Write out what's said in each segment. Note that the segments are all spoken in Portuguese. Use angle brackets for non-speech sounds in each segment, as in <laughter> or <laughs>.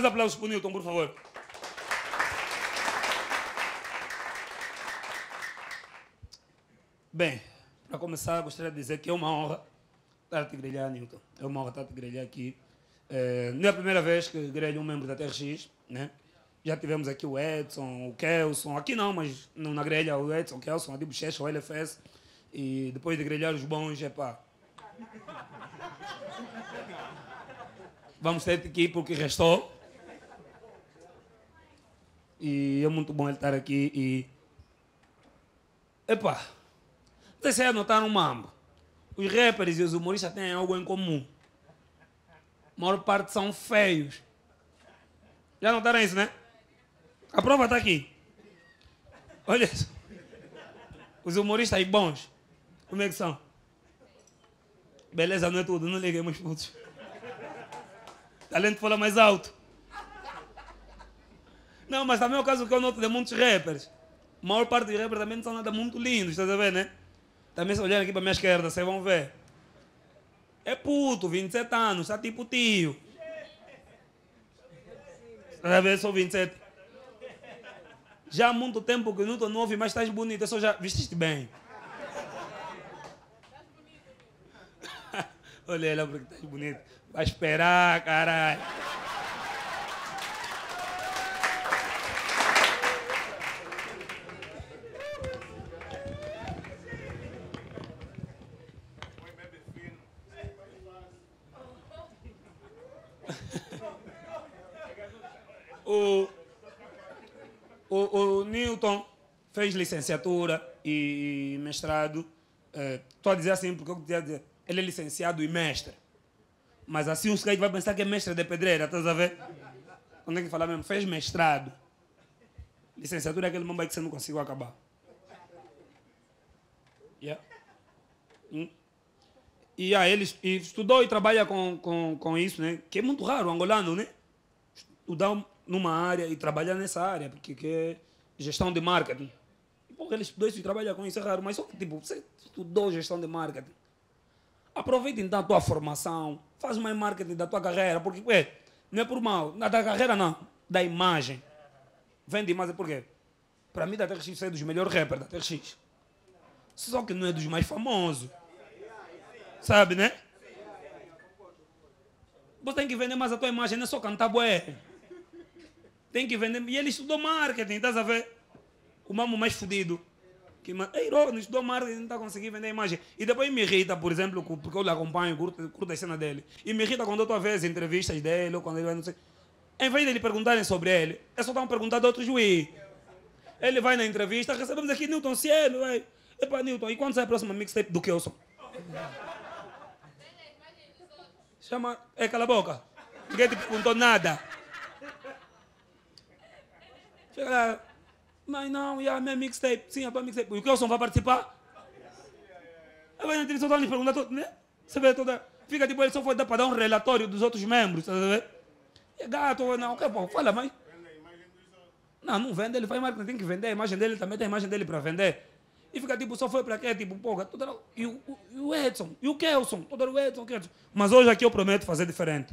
mais aplausos para o Newton, por favor. Bem, para começar, gostaria de dizer que é uma honra estar-te grelhar, Newton. É uma honra estar-te grelhar aqui. É, não é a primeira vez que grelho um membro da TRX, né? Já tivemos aqui o Edson, o Kelson, aqui não, mas na grelha, o Edson, o Kelson, a de o LFS. E depois de grelhar os bons, é pá. Vamos ter aqui porque restou e é muito bom ele estar aqui e. Epá! Deixa eu é anotar um mambo. Os rappers e os humoristas têm algo em comum. A maior parte são feios. Já notaram isso, né? A prova está aqui. Olha isso. Os humoristas bons. Como é que são? Beleza não é tudo, não liguemos putos. Talento fala mais alto. Não, mas também é o caso que eu noto de muitos rappers. A maior parte dos rappers também não são nada muito lindos, estás a ver, né? Também se olharem aqui para a minha esquerda, vocês vão ver. É puto, 27 anos, está tipo tio. Estás a ver, sou 27. Já há muito tempo que não estou novo, mas estás bonito, só já vestiste bem. <laughs> Olha ela porque estás bonito. Vai esperar, caralho. fez licenciatura e mestrado. Estou é, a dizer assim porque eu dizer, ele é licenciado e mestre. Mas assim o caras vai pensar que é mestre de pedreira, estás a ver? Quando é que falar mesmo, fez mestrado. Licenciatura é aquele momento que você não conseguiu acabar. Yeah. Hum. E aí ah, ele estudou e trabalha com, com, com isso, né? Que é muito raro, angolano, né? Estudar numa área e trabalhar nessa área, porque que é gestão de marketing. Porque eles dois se trabalham com isso, é raro. Mas só que, tipo, você estudou gestão de marketing. Aproveita então a tua formação. Faz mais marketing da tua carreira. Porque, ué, não é por mal. Da carreira, não. Da imagem. Vende imagem por quê? Para mim, da TRX é dos melhores rappers da TRX. Só que não é dos mais famosos. Sabe, né? Você tem que vender mais a tua imagem, não é só cantar bué. Tem que vender. E ele estudou marketing, estás a ver? o mamo mais fodido. Que é irônico, estou marketing, não está conseguindo vender a imagem. E depois me irrita, por exemplo, porque eu lhe acompanho, curto, curto a cena dele. E me irrita quando eu estou a ver as entrevistas dele, ou quando ele vai, não sei. Em vez de lhe perguntarem sobre ele, é só estão perguntando a outro juiz. Ele vai na entrevista, recebemos aqui Newton Cielo, ué. Epa, Newton, e quando sai a próxima mixtape do Kelson? Chama. É, cala a boca. Ninguém te perguntou nada. Chega lá. Mas não, e a minha mixtape? Sim, a tua mixtape. E o Kelson vai participar? Aí vai na direção da pergunta perguntando, né? Você vê toda. Fica tipo, ele só foi dar para dar um relatório dos outros membros, tá vendo? E é gato, não, que bom, é, fala, mãe. Não, não vende, ele faz marketing, tem que vender a imagem dele também, tem a imagem dele para vender. E fica tipo, só foi para quê? Tipo, porra, toda... e, o, e o Edson, e o Kelson, todo o Edson, o Edson. Mas hoje aqui eu prometo fazer diferente.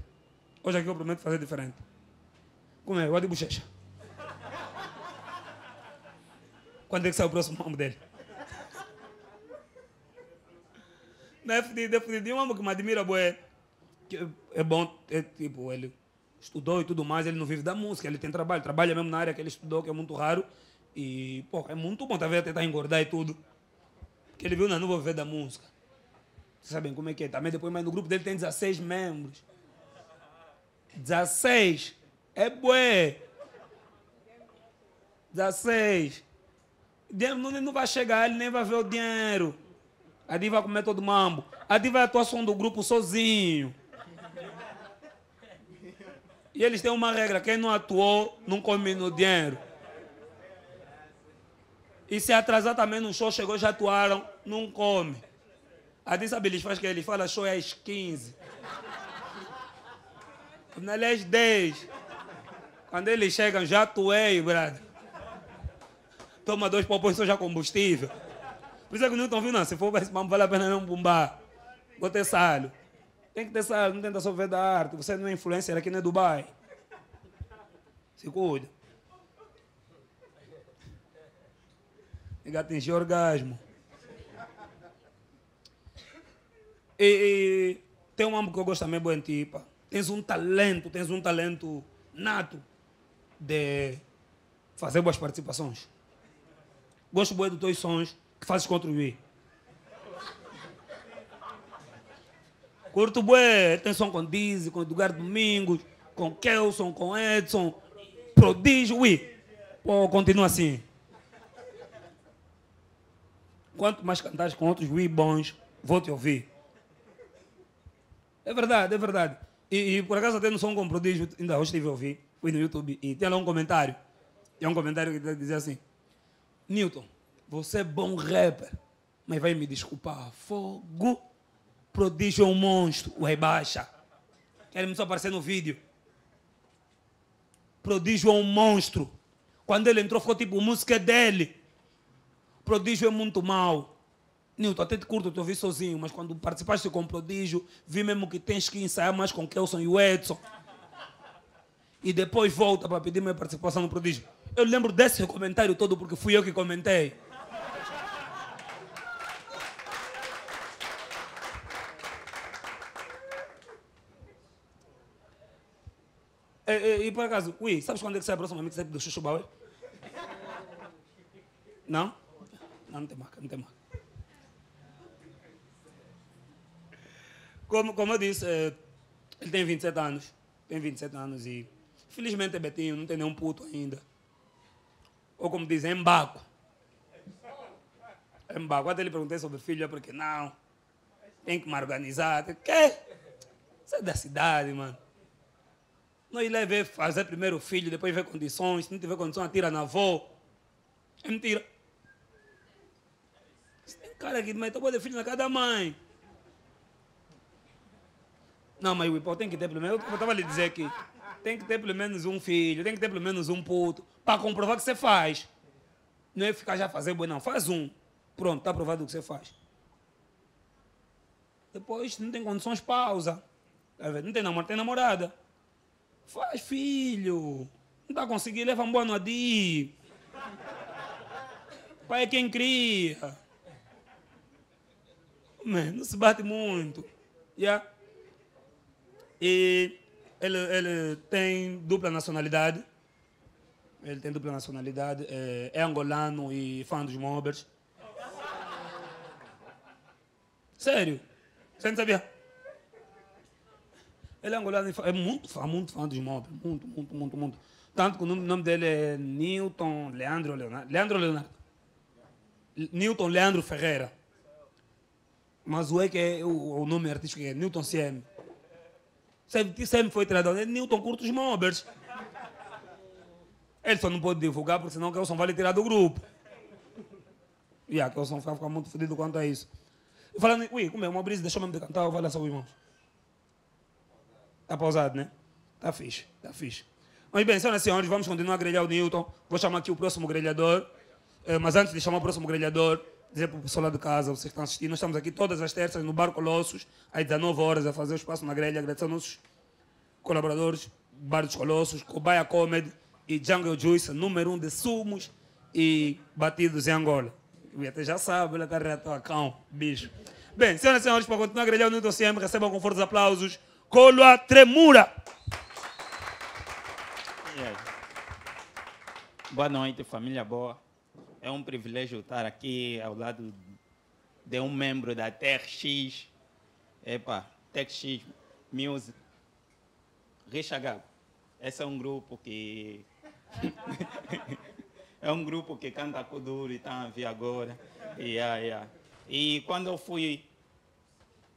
Hoje aqui eu prometo fazer diferente. Como é? Eu de bochecha. Quando é que sai o próximo álbum dele? Não é fedido, é fedido. E um homem que me admira, boé, que é bom, é tipo, ele estudou e tudo mais, ele não vive da música, ele tem trabalho, trabalha mesmo na área que ele estudou, que é muito raro. E, pô, é muito bom, talvez tá tentar engordar e tudo. Porque ele viu, não, não vou viver da música. Vocês sabem como é que é? Também tá? depois, mas no grupo dele tem 16 membros. 16! É bom. 16! Ele não vai chegar, ele nem vai ver o dinheiro. A diva vai comer todo mambo. A diva é a atuação do grupo sozinho. E eles têm uma regra: quem não atuou, não come no dinheiro. E se atrasar também no show, chegou, já atuaram, não come. A Diva sabe, eles faz que ele fala show é às 15. Quando ele é às 10. Quando eles chegam, já atuei, brother toma dois popões já combustível. Por isso é que o Newton viu, não, se for para esse mambo, vale a pena não bombar. Vou ter salho. Tem que ter salho, não tenta sofrer da arte. Você não é influencer aqui é Dubai. Se cuida. Nega atingir orgasmo. E, e, tem um amo que eu gosto também, boa antipa. Tens um talento, tens um talento nato de fazer boas participações. Gosto boi dos dois sons que fazes contribuir. Curto bué, tem som com Dizzy, com Eduardo Domingos, com Kelson, com Edson, Prodígio, ui. Pô, continua assim. Quanto mais cantares com outros ui bons, vou te ouvir. É verdade, é verdade. E, e por acaso até no som com Prodígio, ainda hoje estive a ouvir, fui no YouTube, e tem lá um comentário. E é um comentário que dizia assim, Newton, você é bom rapper, mas vai me desculpar. Fogo, prodígio é um monstro, o rebaixa. não só aparecer no vídeo. Prodígio é um monstro. Quando ele entrou, ficou tipo, música é dele. Prodígio é muito mal. Nilton, até te curto te ouvir sozinho, mas quando participaste com o Prodígio, vi mesmo que tens que ensaiar mais com Kelson e o Edson. E depois volta para pedir minha participação no Prodígio. Eu lembro desse comentário todo porque fui eu que comentei. E, é, e, é, e, por acaso, ui, sabes quando é que sai a próxima mixtape do Chuchu Bauer? Não? Não, não tem marca, não tem marca. Como, como eu disse, eh, ele tem 27 anos. Tem 27 anos e felizmente é Betinho, não tem nenhum puto ainda. Ou como dizem, é embago. É embago. Até lhe perguntei sobre filho, é porque não. Tem que me organizar. Quê? Isso é da cidade, mano. Nós leve fazer primeiro o filho, depois ver condições. Se não tiver condições atira na avó. É mentira. Você tem cara aqui, mas tomou de filho na casa da mãe. Não, mas o Ipó tem que ter primeiro. Eu estava lhe dizer aqui tem que ter pelo menos um filho, tem que ter pelo menos um puto, para comprovar que você faz. Não é ficar já fazer boi, não. Faz um. Pronto, está aprovado o que você faz. Depois, não tem condições, pausa. Tá não tem namorado, tem namorada. Faz filho. Não está conseguindo, leva um no dia, Pai é quem cria. Man, não se bate muito. Yeah. E ele, ele tem dupla nacionalidade. Ele tem dupla nacionalidade, é, é angolano e fã dos Mobbers. Sério? Você não sabia? Ele é angolano e fã, é muito fã, muito fã dos Mobbers. Muito, muito, muito, muito. Tanto que o nome dele é Newton Leandro Leonardo. Leandro Leonardo. Newton Leandro Ferreira. Mas o é que é o, o nome artístico é Newton CM. Sabe sempre foi treinador? né Newton Curtos Mobers. Ele só não pode divulgar, porque senão o Kelson vai lhe tirar do grupo. E a Kelson vai ficar muito fodido quanto a isso. E falando, ui, como é, uma brisa, deixa eu mesmo de cantar, vai lá só os irmãos. Está pausado, né? tá fixe, está fixe. Mas bem, senhoras e senhores, vamos continuar a grelhar o Newton. Vou chamar aqui o próximo grelhador. Eh, mas antes de chamar o próximo grelhador, dizer para o pessoal lá de casa, vocês estão assistindo, nós estamos aqui todas as terças no Bar Colossos, às 19 horas, a fazer o espaço na grelha, agradecer aos nossos colaboradores, Bar dos Colossos, Cobaia Comedy e Jungle Juice, número um de sumos e batidos em Angola. E até já sabe, lá o cão, bicho. Bem, senhoras e senhores, para continuar a grelhar o Newton CM, recebam com fortes aplausos, Colua Tremura. Boa noite, família boa. É um privilégio estar aqui ao lado de um membro da TRX, epa, TRX Music, Richard Gabo. Esse é um grupo que... <laughs> é um grupo que canta Kuduro e está a vir agora. Yeah, yeah. E quando eu fui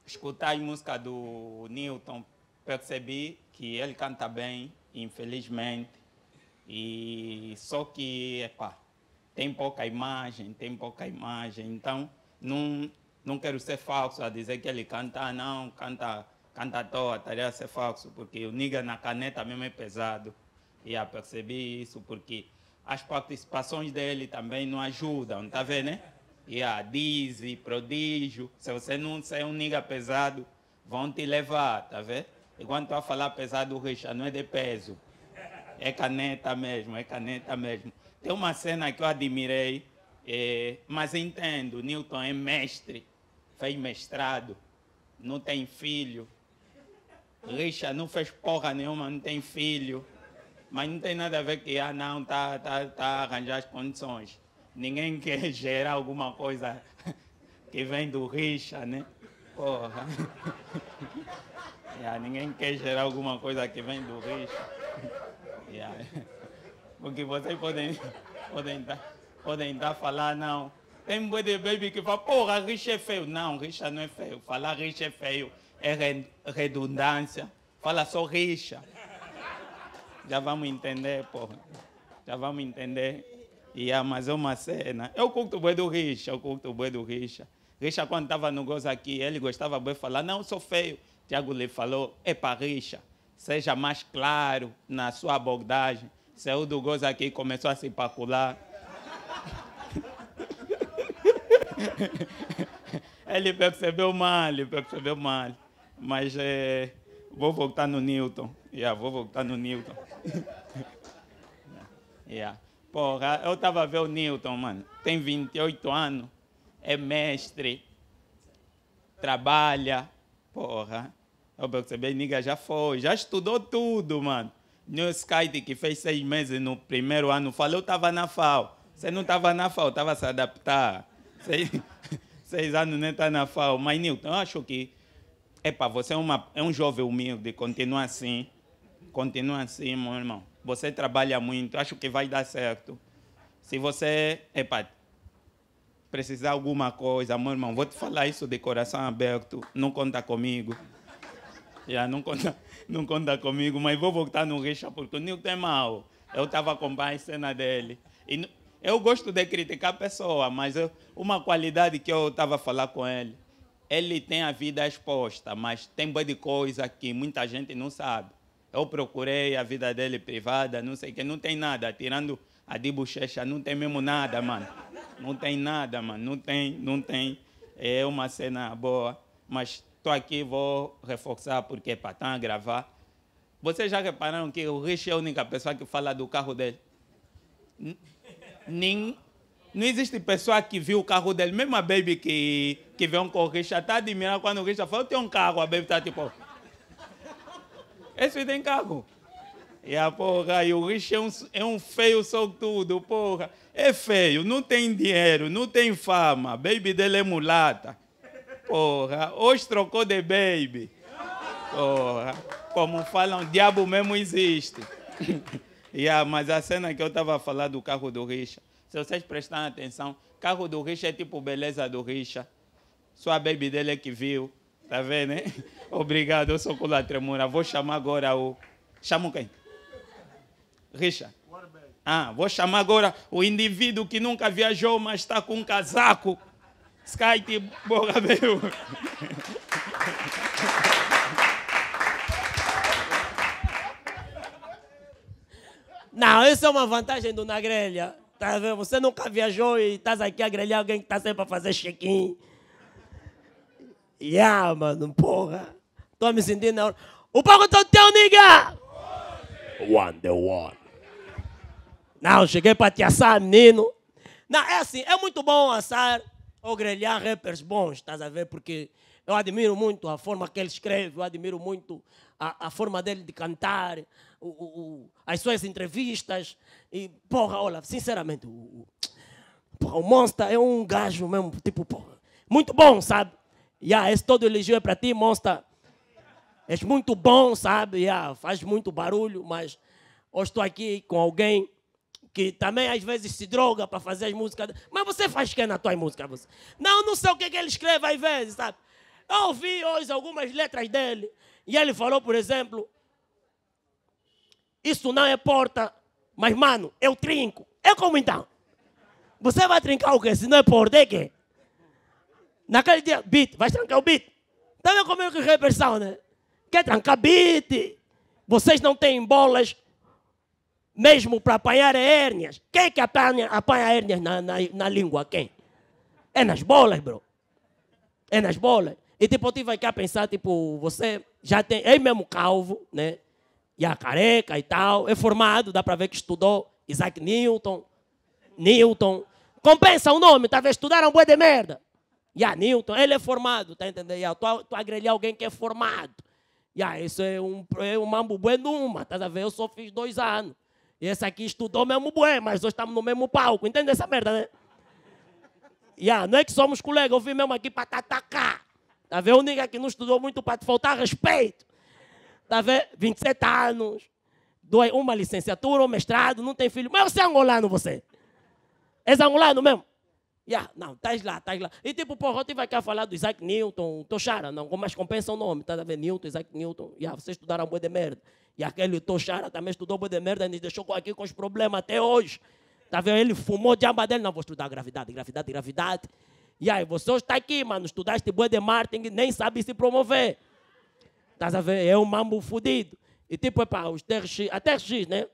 escutar a música do Newton, percebi que ele canta bem, infelizmente. E só que, epa, tem pouca imagem, tem pouca imagem. Então, não, não quero ser falso a dizer que ele canta, ah, não, canta, canta à toa, estaria tá a ser falso, porque o niga na caneta mesmo é pesado. E a percebi isso porque as participações dele também não ajudam, tá vendo, né? E a Dizzy, Prodígio, se você não ser é um niga pesado, vão te levar, tá vendo? E quando tu a falar pesado, Richard, não é de peso. É caneta mesmo, é caneta mesmo. Tem uma cena que eu admirei, é, mas entendo, Newton é mestre, fez mestrado, não tem filho. Richard não fez porra nenhuma, não tem filho. Mas não tem nada a ver que, ah, não, tá, tá, tá a arranjar as condições. Ninguém <laughs> quer gerar alguma coisa <laughs> que vem do Richard, né? Porra. <laughs> Yeah, ninguém quer gerar alguma coisa que vem do Richard. Yeah porque vocês podem podem dar, podem dar falar, não. Tem um de baby que oh, fala, porra, rixa é feio. Não, rixa não é feio. Falar rixa é feio é redundância. Fala só rixa. Já vamos entender, porra. Já vamos entender. E há mais uma cena. Eu curto o boi do rixa, eu curto o boi do rixa. Rixa, quando estava no gozo aqui, ele gostava de falar, não, sou feio. Tiago lhe falou, é para rixa. Seja mais claro na sua abordagem seu do gozo aqui começou a se pacular. ele percebeu mal, ele percebeu mal. Mas é, vou voltar no Newton. Yeah, vou voltar no Newton. yeah. Porra, eu estava vendo o Newton, mano. Tem 28 anos, é mestre, trabalha. Porra, eu percebi, nigga já foi, já estudou tudo, mano no Skype que fez seis meses no primeiro ano, falou estava na FAO. Você não estava na FAO, estava se adaptar. Seis, <laughs> seis anos não está na FAO. Mas, Nilton, eu acho que epa, você é, uma, é um jovem humilde, continua assim. Continua assim, meu irmão. Você trabalha muito, acho que vai dar certo. Se você epa, precisar de alguma coisa, meu irmão, vou te falar isso de coração aberto, não conta comigo. Yeah, não, conta, <laughs> não conta comigo, mas vou voltar no Richard, porque o Nilton é mau. Eu estava com a cena dele. E eu gosto de criticar a pessoa, mas eu, uma qualidade que eu estava a falar com ele, ele tem a vida exposta, mas tem boa de coisa que muita gente não sabe. Eu procurei a vida dele privada, não sei o que, não tem nada, tirando a de bochecha, não tem mesmo nada, mano. Não tem nada, mano, não tem, não tem. É uma cena boa, mas Estou aqui, vou reforçar porque é para estar gravar. Vocês já repararam que o Rich é a única pessoa que fala do carro dele? Nem, não existe pessoa que viu o carro dele, mesmo a Baby que, que vê um com o Rich, está admirando quando o Rich fala, eu tenho um carro, a Baby está tipo... Esse tem carro. E a porra, e o Rich é um, é um feio soltudo, porra. É feio, não tem dinheiro, não tem fama, a Baby dele é mulata. Porra, hoje trocou de baby. Porra, como falam, diabo mesmo existe. yeah, mas a cena que eu estava a falar do carro do Richa, se vocês prestarem atenção, carro do Richa é tipo beleza do Richa. Sua baby dele é que viu. Tá vendo, hein? <laughs> Obrigado, eu sou com a tremura. Vou chamar agora o. Chama quem? Richa. Ah, vou chamar agora o indivíduo que nunca viajou, mas está com um casaco. Skype Borgabeu. Não, isso é uma vantagem do na grelha. Tá vendo? Você nunca viajou e estás aqui a grelhar alguém que está sempre para fazer check-in. Yeah, mano, porra. Tô me sentindo na hora. O pago todo teu, nigga! One the one. Não, cheguei para te assar, menino. Não, é assim, é muito bom assar ou grelhar rappers bons, estás a ver? Porque eu admiro muito a forma que ele escreve, eu admiro muito a, a forma dele de cantar, o, o, as suas entrevistas. E, porra, olha, sinceramente, o, porra, o Monster é um gajo mesmo, tipo, porra, muito bom, sabe? Yeah, esse todo elogio é para ti, Monster. És muito bom, sabe? Yeah, faz muito barulho, mas hoje estou aqui com alguém que também às vezes se droga para fazer as músicas. Mas você faz o que é na tua música? Você? Não, não sei o que, que ele escreve às vezes, sabe? Eu ouvi hoje algumas letras dele e ele falou, por exemplo, isso não é porta, mas mano, eu trinco. É como então? Você vai trincar o quê? Se não é porta, é quê? Naquele dia, beat, vai trancar o beat. Tá vendo é como é que os rappers são, né? Quer trancar beat? Vocês não têm bolas mesmo para apanhar é hérnias. Quem é que apanha, apanha hérnias na, na, na, língua? Quem? É nas bolas, bro. É nas bolas. E tipo, eu tive aqui a pensar, tipo, você já tem. É mesmo calvo, né? E a careca e tal. É formado, dá para ver que estudou Isaac Newton. Newton. Compensa o nome, talvez estudaram boa de merda. E a Newton, ele é formado, tá entendendo? E a, tu, tu alguém que é formado. E a ah, isso é um, é um mambo bueno numa, tá a ver? Eu só fiz dois anos. E Esse aqui estudou mesmo bué, mas hoje estamos no mesmo palco. Entende essa merda, né? Yeah, não é que somos colegas, eu vim mesmo aqui para te atacar. Tá vendo? O nigga que não estudou muito para te faltar respeito. Tá vendo? 27 anos, uma licenciatura, um mestrado, não tem filho. Mas você é angolano, você. És angolano mesmo? Yeah, não, estás lá, estás lá. E tipo, porra, ontem vai cá falar do Isaac Newton, Tochara, não, mas compensa o nome, tá a ver? Newton, Isaac Newton. Yeah, vocês estudaram boi de merda. E aquele Tochara também estudou boi de merda e nos deixou aqui com os problemas até hoje. Tá vendo? Ele fumou de amba dele, não, vou estudar gravidade, gravidade, gravidade. E aí, você está aqui, mano, estudaste boi de marketing, nem sabe se promover. tá a ver? É um mambo fudido. E tipo, para os TRX, a TRX, né?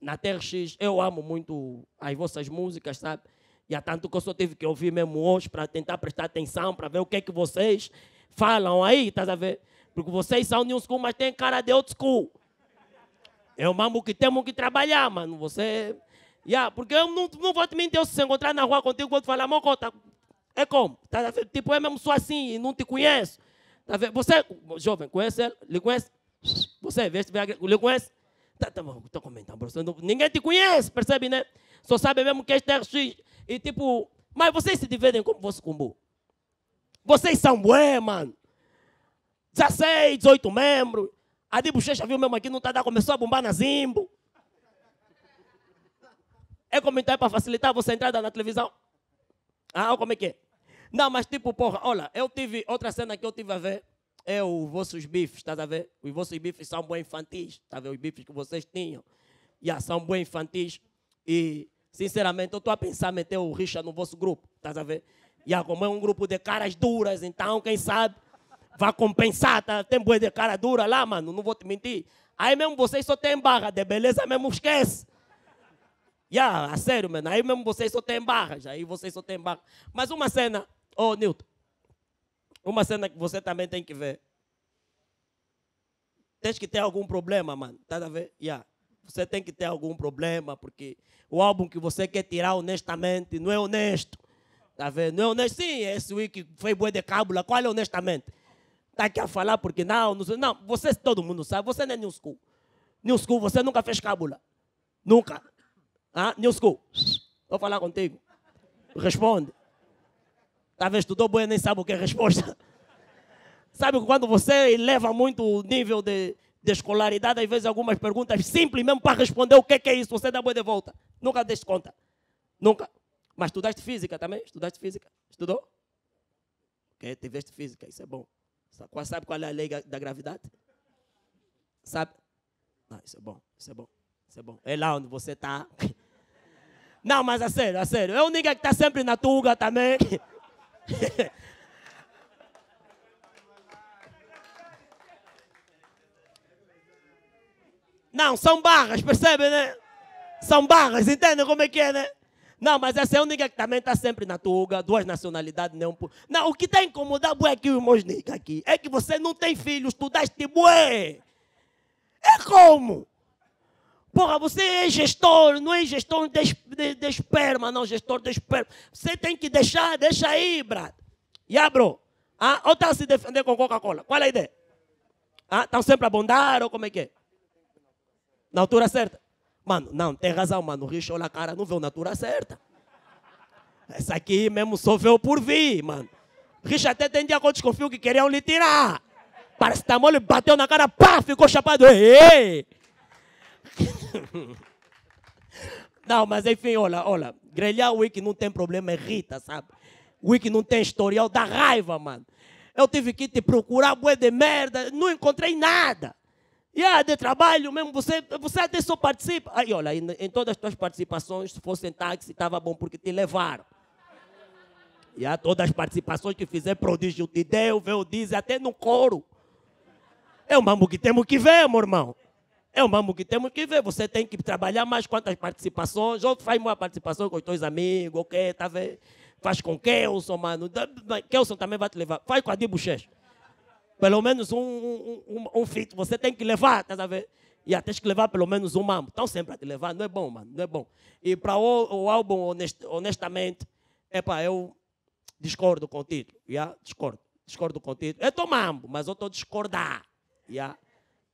Na TRX, eu amo muito as vossas músicas, sabe? E há tanto que eu só tive que ouvir mesmo hoje para tentar prestar atenção, para ver o que é que vocês falam aí, estás a ver? Porque vocês são de um school, mas têm cara de outro school. É o mambo que temos que trabalhar, mano. Você. Yeah, porque eu não, não vou te mentir, se encontrar na rua contigo, vou te falar, mocota, é como? Tá a ver? Tipo, eu mesmo sou assim e não te conheço. Tá a ver? Você, jovem, conhece ele? Lhe conhece? Você, veste, lhe conhece? Tá, tá bom, estou comentando, Ninguém te conhece, percebe, né? Só sabe mesmo que este é RX. E tipo, mas vocês se dividem como fosse combo. Vocês são bué, mano. 16, 18 membros. A de bochecha viu mesmo aqui, não tá dá, começou a bombar na Zimbo. É comentário é para facilitar você entrada na televisão. Ah, como é que é? Não, mas tipo, porra, olha, eu tive outra cena que eu tive a ver. É os vossos bifes, estás a ver? Os vossos bifes são bem infantis, está a ver? Os bifes que vocês tinham. E yeah, são bem infantis. E Sinceramente, eu estou a pensar meter o Richard no vosso grupo, estás a ver? E como é um grupo de caras duras, então, quem sabe, vai compensar. Tá? Tem boi de cara dura lá, mano, não vou te mentir. Aí mesmo vocês só tem barra de beleza, mesmo esquece. Yeah, a sério, mano. Aí mesmo vocês só tem barras, aí vocês só tem barra. Mas uma cena, ô oh, Nilton uma cena que você também tem que ver. Tens que ter algum problema, mano. Tá a ver? Yeah você tem que ter algum problema, porque o álbum que você quer tirar honestamente não é honesto. Tá vendo? Não é honesto. Sim, é esse Wiki foi boi de cábula. Qual é honestamente? Está aqui a falar porque não, não, não, você todo mundo sabe, você não é New School. New School, você nunca fez cábula. Nunca. Ah, New School, vou falar contigo. Responde. Talvez estudou boi nem sabe o que é resposta. <laughs> Sabe quando você eleva muito o nível de, de escolaridade, às vezes algumas perguntas simples mesmo para responder o que é, que é isso, você dá boa de volta. Nunca deste conta. Nunca. Mas estudaste física também? Estudaste física? Estudou? Ok, tiveste física, isso é bom. Sabe qual é a lei da gravidade? Sabe? não isso é bom, isso é bom, isso é bom. É lá onde você está. <laughs> Não, mas a sério, a sério. É o é nigga que está sempre na tuga também. <laughs> Não, são barras, percebem, né? São barras, entendem como é que é, né? Não, mas essa é a única que também está sempre na tuga, duas nacionalidades, nenhum. Não, o que está incomodado é que o irmão nicas aqui é que você não tem filhos, tu daste bué. É como? Porra, você é gestor, não é gestor de, de, de, esperma, não, gestor de esperma. Você tem que deixar, deixa aí, brato. E abro. Ah, ou está se defender com Coca-Cola? Qual é a ideia? Ah, estão sempre a bondar ou como é que é? na altura certa. Mano, não, tem razão, mano. O rio olha a cara, não vê na altura certa. Essa aqui mesmo só por vir, mano. Rich até tem dia que eu desconfio que queriam lhe tirar. Tá mole, bateu na cara, pá, ficou chapado. Ei! <laughs> Não, mas enfim, olha, olha. Grelhar o Wiki não tem problema, irrita, é sabe? O Wiki não tem historial, da raiva, mano. Eu tive que te procurar, bué de merda, não encontrei nada e Yeah, de trabalho mesmo, você, você até só participa. Aí, olha, em, em todas as tuas participações, se fosse em táxi, estava bom porque te levaram. E a todas as participações que fizer prodígio de Deus, vê diz, até no coro. É o mambo que temos que ver, meu irmão. É o mambo que temos que ver. Você tem que trabalhar mais quantas participações. Ou faz uma participação com os teus amigos, ok, tá vendo? Faz com Kelson, mano. Kelson também vai te levar. Faz com a Dibuchecho pelo menos um, um, um, um fito você tem que levar, tá sabendo? E até que levar pelo menos um mambo. Estão sempre a te levar, não é bom, mano, não é bom. E para o, o, álbum, honest, honestamente, para eu discordo com o título, yeah? discordo, discordo com o título. Eu estou mambo, mas eu estou a discordar, yeah?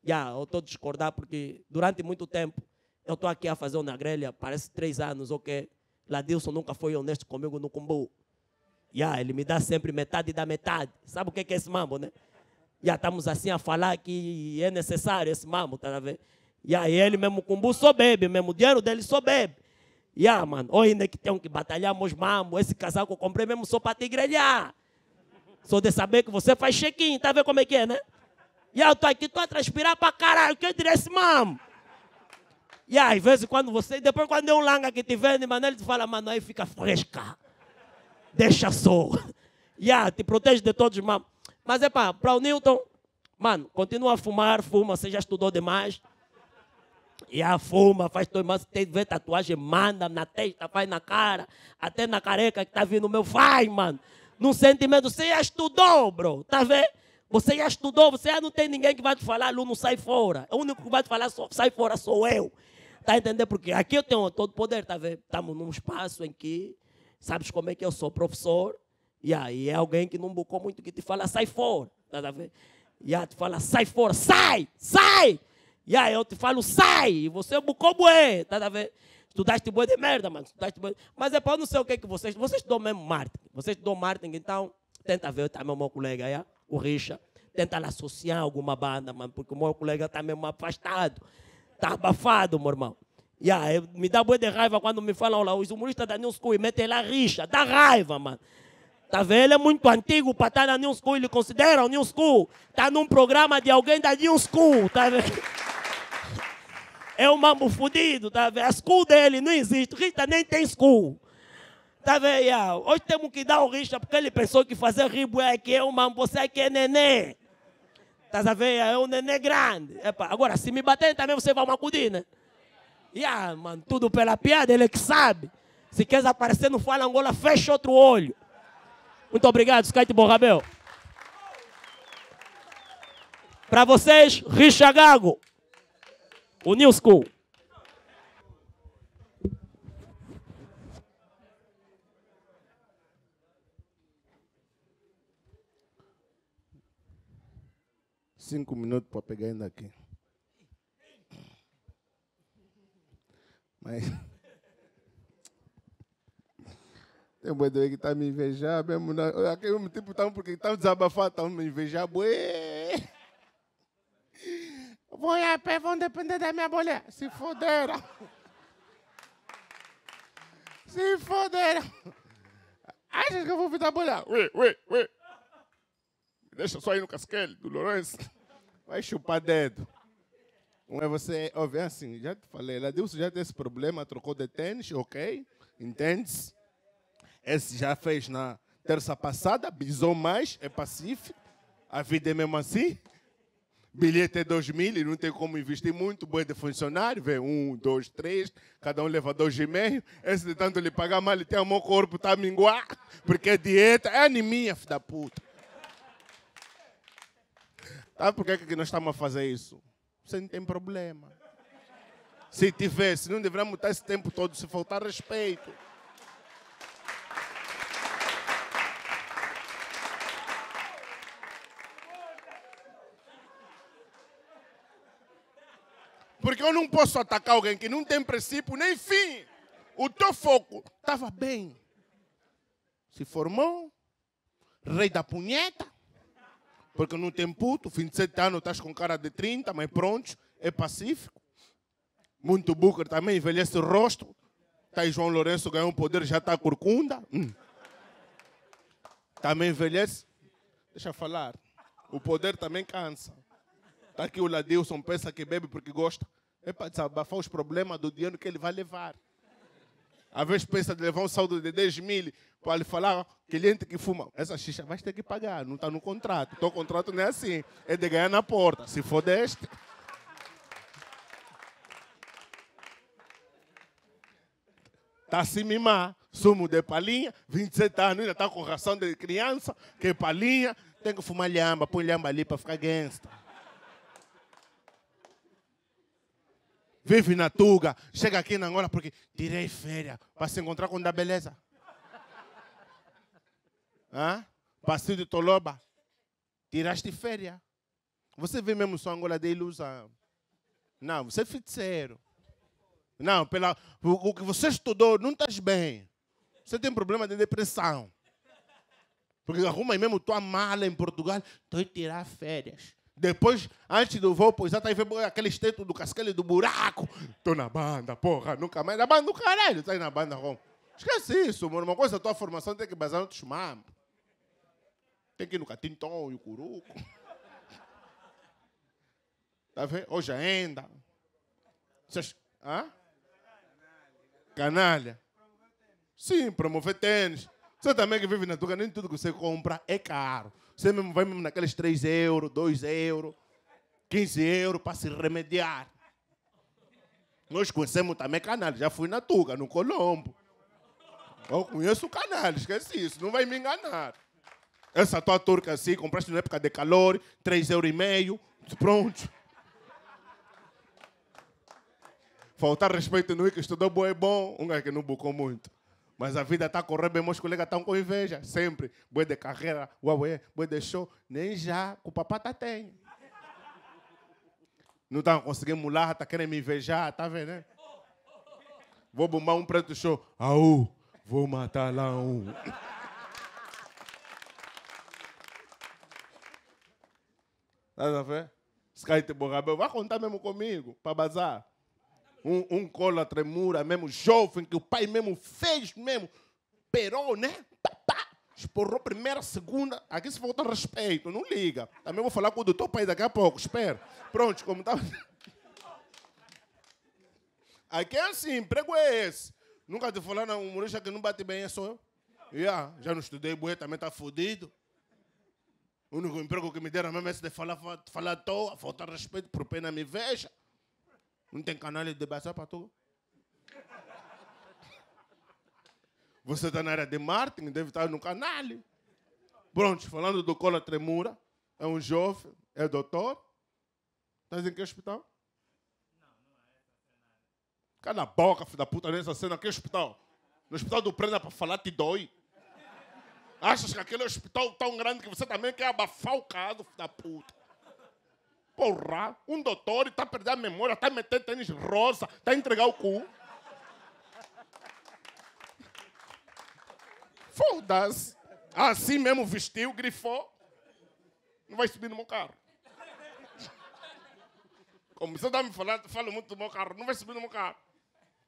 Yeah, eu estou a discordar porque durante muito tempo eu estou aqui a fazer uma grelha, parece três anos, ok? Ladilson nunca foi honesto comigo no combo. Yeah, ele me dá sempre metade da metade. Sabe o que é, é esse mambo, né? já estamos assim a falar que é necessário esse mamo, tá vendo? E aí ele mesmo cumbu só bebe, mesmo o dinheiro dele só bebe. E ah, mano, ou ainda que tem que batalhar meus mamos, esse casaco eu comprei mesmo só para te grelhar. Só de saber que você faz check-in, tá vendo como é que é, né? E eu tô aqui, tô a transpirar para caralho, que eu tirei esse mamo. E às vezes quando você, depois quando é um langa que te vende, mano, ele te fala, mano, aí fica fresca. Deixa só. E <laughs> ah, te protege de todos os mamos. Mas é para o Newton, mano, continua a fumar, fuma, você já estudou demais. E a fuma, faz tua irmã, se tem ver tatuagem, manda na testa, faz na cara, até na careca que tá vindo meu, vai, mano. No sentimento você já estudou, bro, tá vendo? Você já estudou, você já não tem ninguém que vai te falar, aluno, sai fora. O único que vai te falar, sai fora, sou eu. Tá entendendo? por quê? aqui eu tenho todo o poder, tá vendo? Estamos num espaço em que, sabes como é que eu sou professor, e aí é alguém que não bocou muito que te fala, sai fora. Tá a ver E aí te fala, sai fora, sai, sai. E aí eu te falo, sai. E você bucou bué. Tá a ver Estudaste bué de merda, mano. Estudaste bué. Mas é para não sei o que, é que vocês. Vocês estudam mesmo Martin. Vocês estudam Martin então tenta ver também tá o meu colega, aí, o Richa. Tenta associar alguma banda, mano, porque o meu colega está mesmo afastado. Está abafado, meu irmão. Yeah, me dá boa de raiva quando me falam lá, os humoristas da School e metem lá rixa, dá raiva, mano. Tá vendo? Ele é muito antigo para estar tá na New School. Ele considera o New School. Está num programa de alguém da New School. Tá vendo? <laughs> É um mambo fudido. Tá vendo? A school dele não existe. Rita nem tem school. Tá vendo? Hoje temos que dar o Richard porque ele pensou que fazer ribo é que é um mambo. Você é que é neném. Tá vendo? É um neném grande. Epa, agora, se me bater também você vai macudir, né? Yeah, mano, tudo pela piada. Ele é que sabe. Se quer aparecer no Fala Angola, fecha outro olho. Muito obrigado, bom, Borrabel. Para vocês, Richa Gago, o New School. Cinco minutos para pegar ainda aqui. Mas. Tem um boi que tá me invejando, mesmo. Na... Né? Aquele mesmo tipo tão, porque tão desabafado, tão me invejando, boi. Vão a pé, vão depender da minha mulher. Se foderam. Se foderam. Achas que eu vou virar mulher? Ui, ui, ui. Deixa só ir no casquete do Lourenço. Vai chupar dedo. Não é você, vem assim, já te falei, ela disse já tem esse problema, trocou de tênis, ok? Entende? Esse é, já fez na terça passada, bisou mais, é pacífico. A vida é mesmo assim. Bilhete é 2 mil e não tem como investir muito. Boa de funcionário, vem um, dois, três, cada um leva dois e meio. Esse de tanto lhe pagar mal, ele tem o meu corpo, tá minguar, porque é dieta, é anemia, da puta. Sabe tá, por que, é que nós estamos a fazer isso? Você não tem problema. Se tivesse, não deveríamos estar esse tempo todo se faltar respeito. Porque eu não posso atacar alguém que não tem princípio nem fim. O teu foco estava bem. Se formou, rei da punheta, porque não tem puto, 27 anos estás com cara de 30, mas pronto, é pacífico. Muito Booker também envelhece o rosto. Tá aí João Lourenço ganhou um poder, já está corcunda. Hum. Também envelhece. Deixa eu falar. O poder também cansa. Está aqui o Ladilson, pensa que bebe porque gosta. É para desabafar os problemas do dinheiro que ele vai levar. Às vezes pensa de levar um saldo de 10 mil para lhe falar cliente que fuma. Essa xixa vai ter que pagar, não está no contrato. Então o contrato não é assim, é de ganhar na porta. Se for deste. Está se mimar. Sumo de palinha, 27 anos, ainda está com ração de criança, que é palinha. Tem que fumar lhamba, põe lhamba ali para ficar gangsta. vive na Tuga, chega aqui na Angola porque tirei férias para se encontrar com da beleza. Hã? de Toloba, tiraste férias. Você vê mesmo sua Angola de ilusão. Não, você é feiticeiro. Não, pela, o, o que você estudou, não estás bem. Você tem problema de depressão. Porque arruma mesmo tua mala em Portugal, estou a tirar férias. Depois, antes do voo já tá aí vem aquele estento do cascalho do buraco. Tô na banda, porra, nunca mais. Na banda do caralho, tá aí na banda, como? Esquece isso, mano. Uma coisa, a tua formação tem que basar no Tchumam. Tem que ir no Catinton e o Curuco. Tá vendo? Hoje ainda. Vocês... Hã? Canalha. Sim, promover tênis. Você também que vive na Tuga, nem tudo que você compra é caro. Você mesmo vai mesmo naqueles 3 euros, 2 euros, 15 euros para se remediar. Nós conhecemos também canais Já fui na Tuga, no Colombo. Eu conheço o canal, esquece isso, não vai me enganar. Essa tua turca assim, compraste na época de calor, 3,5 euros, e meio, pronto. Faltar respeito no que estudou bom é bom, um gajo que não bucou muito. Mas a vida está correndo bem, meus colegas estão com inveja, sempre. Boi de carreira, uauê, boi de show, nem já, com o papá tá tem. Não estão conseguindo mular, tá querendo me invejar, tá vendo? Né? Vou bombar um preto show, au, vou matar lá um. Tá vendo? Sky Borrabel, vai contar mesmo comigo, para bazar um, um cola tremura mesmo, jovem, que o pai mesmo fez mesmo, perou, né? Pá, Esporrou primeira, segunda. Aqui se falta respeito, não liga. Também vou falar com o doutor pai daqui a pouco, espera. Pronto, como estava. Tá- Aqui é assim, emprego é esse. Nunca te falaram, um humorista que não bate bem é só eu. Yeah, já não estudei, boi também está fodido. O único emprego que me deram mesmo é esse de falar, falar à toa, faltar respeito, por pena me veja. Não tem canal de baixar para tu? Você está na área de marketing, deve estar no canal. Pronto, falando do Cola Tremura, é um jovem, é doutor. Estás em que é hospital? Não, é Cala a boca, filho da puta, nessa cena, que é hospital? No hospital do Prenda para falar te dói. Achas que aquele hospital tão grande que você também quer abafar o caso, filho da puta? porra, um doutor está a perder a memória, está a meter tênis rosa, está a entregar o cu. Foda-se. Assim mesmo vestiu, grifou. Não vai subir no meu carro. Como você está me falando, falo muito do meu carro. Não vai subir no meu carro.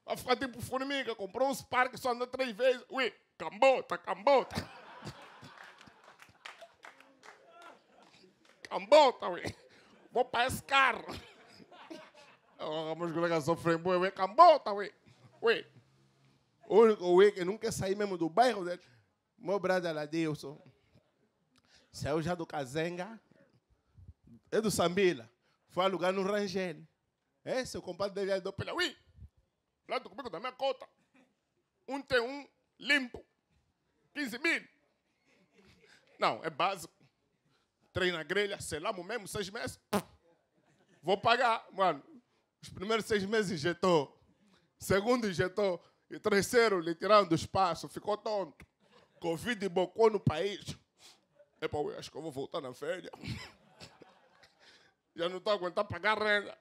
Vai ficar tipo formiga. Comprou um Spark, só andou três vezes. Ui, cambota, cambota. Cambota, ui vou pescar. vamos colocar sofreu, eu vem cambota, ué. Ué. O único ué que nunca é saí mesmo do bairro dele. Né? Meu brother Deus. Saiu já do Cazenga. É do Sambila. Foi alugar no Rangel. É, seu compadre dele é do Pela. Ué. Lá do comigo da minha cota Um tem um limpo. 15 mil. Não, é básico treina a grelha, selamos mesmo, seis meses. Vou pagar, mano. Os primeiros seis meses injetou. Segundo injetou. E terceiro, lhe tiraram do espaço, ficou tonto. Covid bocou no país. Epa, eu acho que eu vou voltar na férias. Já não estou aguentando pagar renda.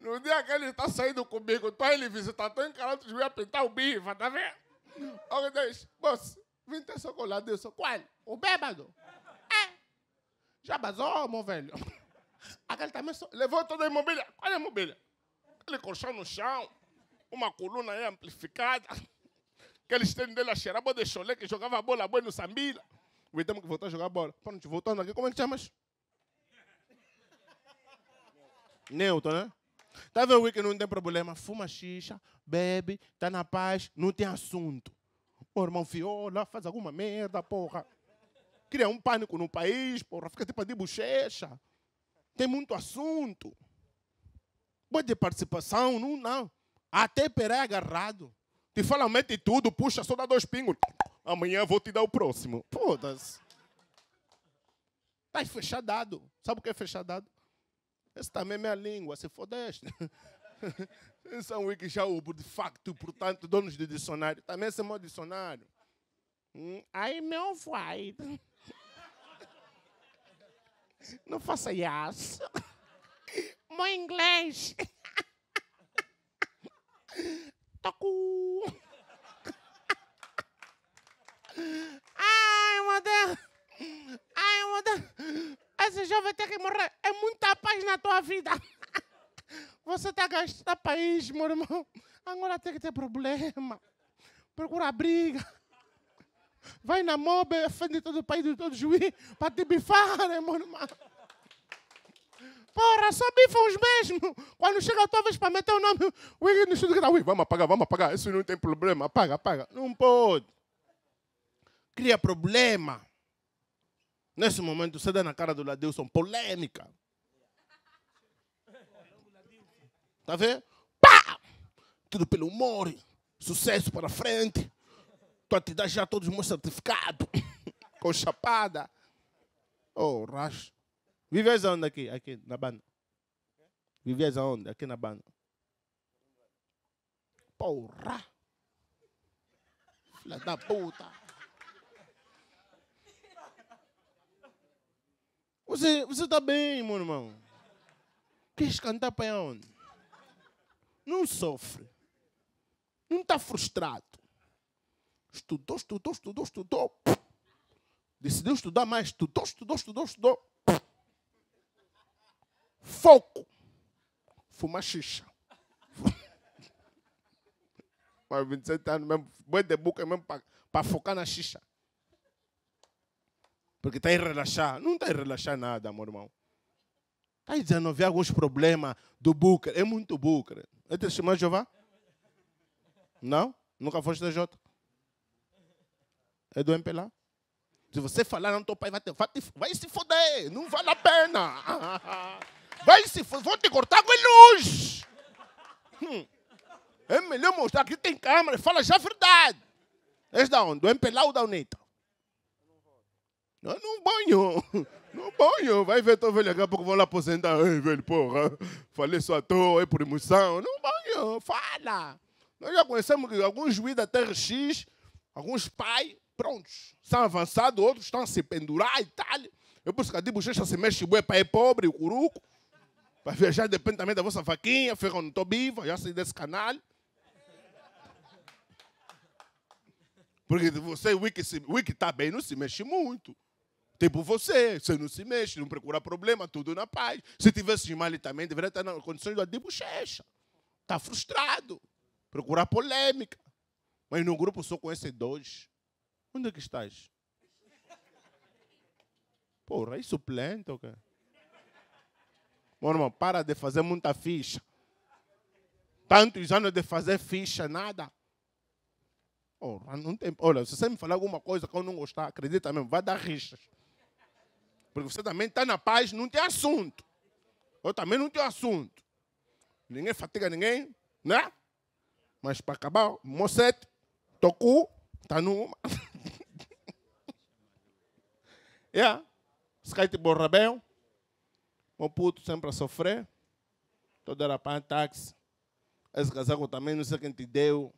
No dia que ele está saindo comigo, estou ele visitar, estou encarando os meus pintar o biva, tá vendo? olha diz, moço, vim ter seu colado. Eu sou qual? O bêbado. Já basou, meu velho? <laughs> Aquele também só... levou toda a mobília. Qual é a mobília? Aquele colchão no chão, uma coluna aí amplificada, <laughs> aquele estênio dele a cheirar de cholé que jogava bola boa no Sambila. O item que voltou a jogar bola. Pô, te voltando aqui, como é que chamas? Neutro, né? Tá vendo que não tem problema? Fuma xixa, bebe, tá na paz, não tem assunto. O irmão Fiola faz alguma merda, porra cria um pânico no país, porra, fica tipo de bochecha. Tem muito assunto. Boa de participação, não, não. Até Peré é agarrado. Te fala, mete tudo, puxa, só dá dois pingos. Amanhã vou te dar o próximo. Foda-se. Tá fechadado. Sabe o que é fechadado? Esse também é minha língua, se fodeste. São <laughs> é Wiki Jaúbo, de facto, portanto, donos de dicionário. Também é esse é meu dicionário. Hum, aí, meu vai. Não faça yes. Meu inglês. Tocu. Ai, meu Deus. Ai, meu Deus. Esse jovem tem que morrer. É muita paz na tua vida. Você está gastando país, meu irmão. Agora tem que ter problema. Procura briga. Vai na mob, ofende todo o país, todo juiz, para te bifarem, <laughs> né, irmão. Porra, só bifam os mesmo. Quando chega a tua vez para meter o nome, o no estudo grita, ui, vamos apagar, vamos apagar, isso não tem problema, apaga, apaga. Não pode. Cria problema. Nesse momento, você dá na cara do Ladilson, polêmica. Tá vendo? Pá! Tudo pelo humor, sucesso para frente tua atividade já todos os meus certificados. <laughs> Com chapada. Oh, racho. Vives aonde aqui? Aqui, na banda. Vives aonde? Aqui na banda. Porra. Filha da puta. Você, você tá bem, meu irmão. Queres cantar para onde? Não sofre. Não está frustrado. Estudou, estudou, estudou, estudou. Decidiu estudar mais. Estudou, estudou, estudou, estudou. Foco. Fumar xixa. <laughs> Mas 27 anos mesmo. Boi de boca mesmo para focar na xixa. Porque está aí relaxar. Não está aí relaxar nada, meu irmão. Está a desenvolver alguns problemas do boca, É muito boca, É testemunho de Jeová? Não? Nunca foste da Jota? É do lá? Se você falar, não, teu pai vai, te, vai, vai se foder, não vale a pena. <laughs> Vai se foder, vão te cortar com luz. Hum. É melhor mostrar, que tem câmera, fala já a verdade. És da onde? Do lá ou da UNITA? Eu não banho. <laughs> Não banho. Vai ver tô velho daqui a pouco vão lá aposentar. Ei, velho, porra, falei só à toa, é por emoção. Não banho, fala. Nós já conhecemos alguns juízes da TRX, alguns pais, prontos, são avançados, outros estão a se pendurar e tal. Eu por isso que a de se mexe bué para ir pobre, o curuco. Para viajar depende também da vossa vaquinha, ferro no viva, já sei desse canal. Porque você, o Wiki está bem, não se mexe muito. Tipo você, você não se mexe, não procura problema, tudo na paz. Se tivesse mal, também deveria estar nas condições de debochecha. Está frustrado, procurar polêmica. Mas no grupo só conhece dois. Onde é que estás? Porra, isso suplente ou quê? Meu irmão, para de fazer muita ficha. Tantos anos de fazer ficha, nada. Porra, não tem, olha, se você me falar alguma coisa que eu não gostar, acredita mesmo, vai dar rixas. Porque você também está na paz, não tem assunto. Eu também não tenho assunto. Ninguém fatiga ninguém, né? Mas para acabar, mocete, tocou, está numa. <laughs> Yeah. É. Skate bem, Meu puto sempre a sofrer. Toda era pan táxi. Esse casaco também não sei quem te deu.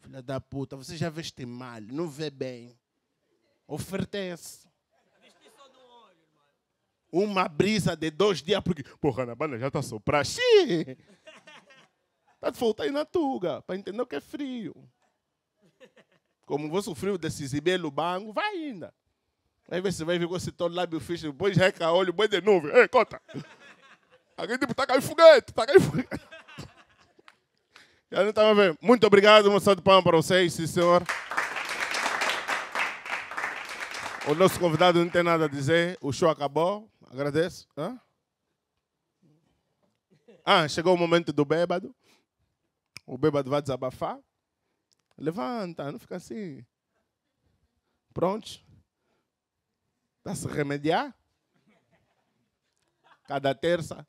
Filha da puta, você já veste mal, não vê bem. Ofertece. Uma brisa de dois dias, porque. Porra, na banda já está soprando. Xiii! Está de volta aí na tuga, para entender o que é frio. Como você sofreu de se exibir banco, vai ainda. Aí você vai ver você todo lábio ficho, boi de olho, boi de nuvem. Ei, conta! Alguém tipo, tá caindo foguete, tá caindo foguete. E aí, tá vendo? Muito obrigado, uma salva de palmas para vocês, sim, senhor. O nosso convidado não tem nada a dizer, o show acabou, agradeço. Hã? Ah, chegou o momento do bêbado. O bêbado vai desabafar. Levanta, não fica assim. Pronto, para se remediar? Cada terça,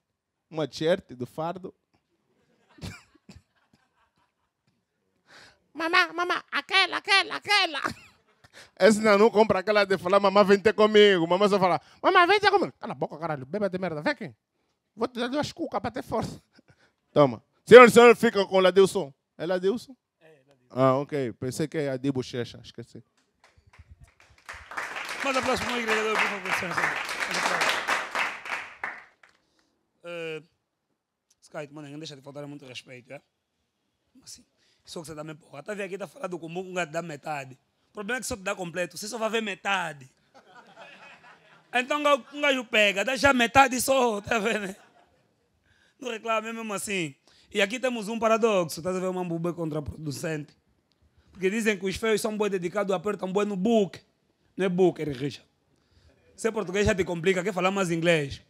uma t-shirt do fardo. <laughs> mamá, mamá, aquela, aquela, aquela. Esse não, não compra aquela de falar, mamá, vem ter comigo. Mamá só fala, mamá, vem ter comigo. Cala a boca, caralho, beba de merda, vem aqui. Vou te dar duas cucas para ter força. <laughs> Toma. Senhor, senhor, fica com o Ladilson. É Ladilson? É, Ladilson. Ah, ok. Pensei que é a de bochecha, esqueci. Manda a próxima agregador, por favor. Eh, Sky, mano, não deixa de faltar muito respeito, é? sim. só é que você dá me porra. Tá vendo aqui, tá falando com um gato dá metade. O problema é que só te dá completo, você só vai ver metade. Então um gajo pega, dá já metade só, tá vendo? Não reclama mesmo assim. E aqui temos um paradoxo, tá vendo? Uma bobeira contraproducente. Porque dizem que os feios são boi dedicados, apertam boi no book. Não é Booker, Richard. Se é português já te complica, quer falar mais inglês.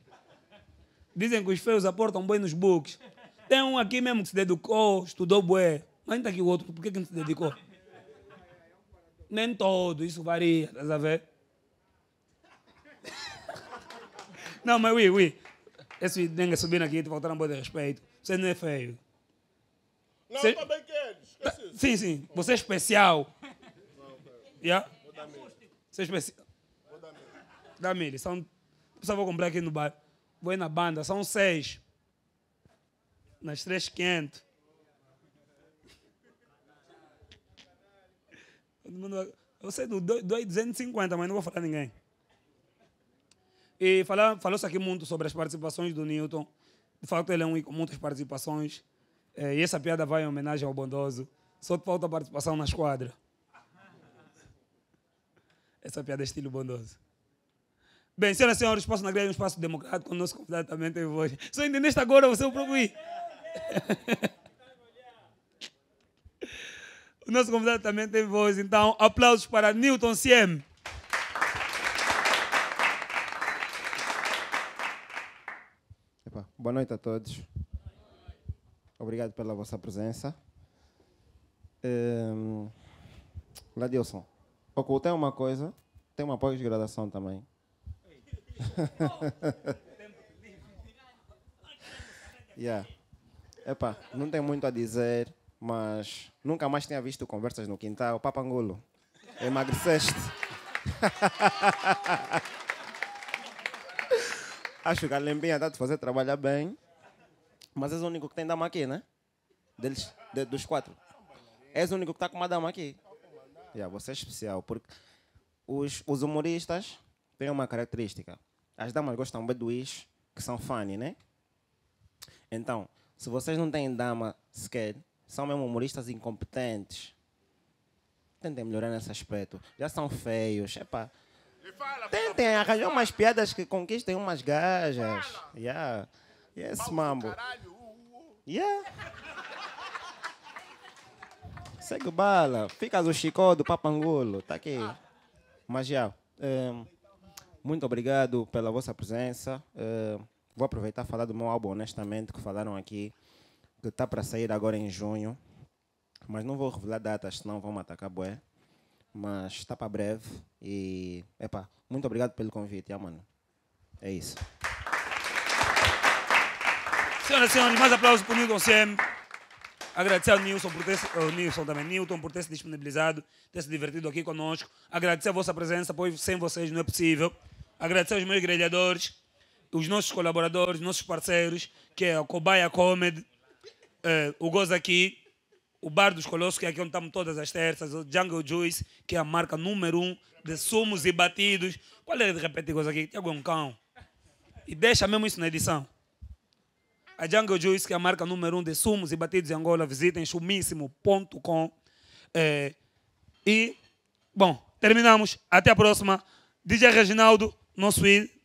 Dizem que os feios aportam bem nos books. Tem um aqui mesmo que se dedicou, estudou bué. Mas ainda aqui o outro, por que, não se dedicou? Nem todo, isso varia, estás a ver? Não, mas ui, ui. Esse dengue subindo aqui, te faltaram um boi de respeito. Você não é feio. Não, também queres. Sim, sim. Você é especial. Não, yeah? Vocês precisam. Vou dar milho. Dá milho. São... Só vou comprar aqui no bar. Vou ir na banda. São seis. Nas três quentes. Eu sei, doei 250, mas não vou falar a ninguém. E falou-se aqui muito sobre as participações do Newton. De fato, ele é um com muitas participações. É, e essa piada vai em homenagem ao bondoso. Só te falta a participação na esquadra. Essa piada é estilo bondoso. Bem, senhoras e senhores, espaço na greve é um espaço democrático, o nosso convidado também tem voz. Só entendeste agora, você é o próprio I. <laughs> o nosso convidado também tem voz, então aplausos para Newton Siem. Epa, boa noite a todos. Obrigado pela vossa presença. Um, ehm, Ladilson, Ocultei uma coisa, tem uma pós-graduação também. <laughs> yeah. Epa, não tem muito a dizer, mas nunca mais tinha visto conversas no quintal. papa Angulo, emagreceste. <laughs> Acho que a Lembinha está a fazer trabalhar bem. Mas és o único que tem dama aqui, né? Deles, de, dos quatro. És o único que está com uma dama aqui. Yeah, você é especial, porque os, os humoristas têm uma característica. As damas gostam bem do is, que são funny, né? Então, se vocês não têm dama sequer, são mesmo humoristas incompetentes. Tentem melhorar nesse aspecto. Já são feios, é Tentem arranjar umas piadas que conquistem umas gajas. Yeah. Yes, é mambo. Uh, uh, uh. Yeah. Segue o bala. Fica do Chicó do Papangolo. tá aqui. Mas já. É, muito obrigado pela vossa presença. É, vou aproveitar e falar do meu álbum, honestamente, que falaram aqui, que está para sair agora em junho. Mas não vou revelar datas, senão vão atacar boé. Mas está para breve. E, epa, muito obrigado pelo convite, já, mano. É isso. Senhoras e senhores, mais aplausos para o Newton Sem. Agradecer ao Nilson por ter, ao Nilson também, Newton por ter se disponibilizado, ter se divertido aqui conosco. Agradecer a vossa presença, pois sem vocês não é possível. Agradecer aos meus grelhadores, os nossos colaboradores, nossos parceiros, que é a Cobaia Comedy, eh, o Goza aqui, o Bar dos Colossos, que é aqui onde estamos todas as terças, o Jungle Juice, que é a marca número um de sumos e batidos. Qual é de repente coisa aqui? Tiago é um cão. E deixa mesmo isso na edição. A Jungle Juice, que é a marca número um de sumos e batidos em Angola, visitem chumíssimo.com. É, eh, e, bom, terminamos. Até a próxima. DJ Reginaldo, nosso ídolo.